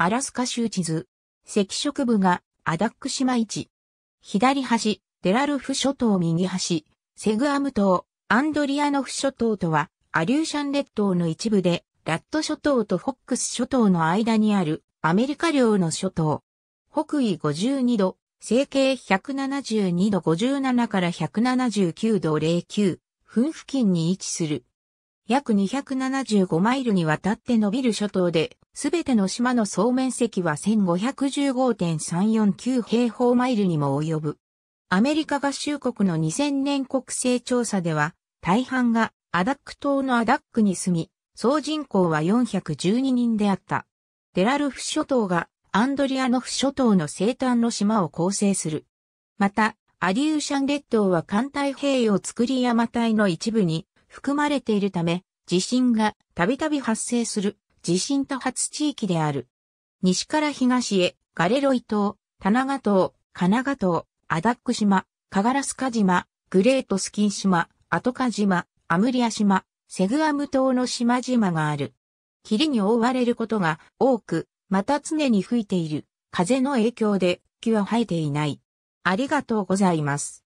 アラスカ州地図。赤色部がアダック島市。左端、デラルフ諸島右端、セグアム島、アンドリアノフ諸島とは、アリューシャン列島の一部で、ラット諸島とフォックス諸島の間にあるアメリカ領の諸島。北緯52度、西経172度57から179度09分付近に位置する約275マイルにわたって伸びる諸島で、すべての島の総面積は1515.349平方マイルにも及ぶ。アメリカ合衆国の2000年国勢調査では、大半がアダック島のアダックに住み、総人口は412人であった。デラルフ諸島がアンドリアノフ諸島の西端の島を構成する。また、アリューシャン列島は環太平洋作り山帯の一部に含まれているため、地震がたびたび発生する地震多発地域である。西から東へ、ガレロイ島、田中島、神奈川島、アダック島、カガラスカ島、グレートスキン島、アトカ島、アムリア島、セグアム島の島々がある。霧に覆われることが多く、また常に吹いている風の影響で木は生えていない。ありがとうございます。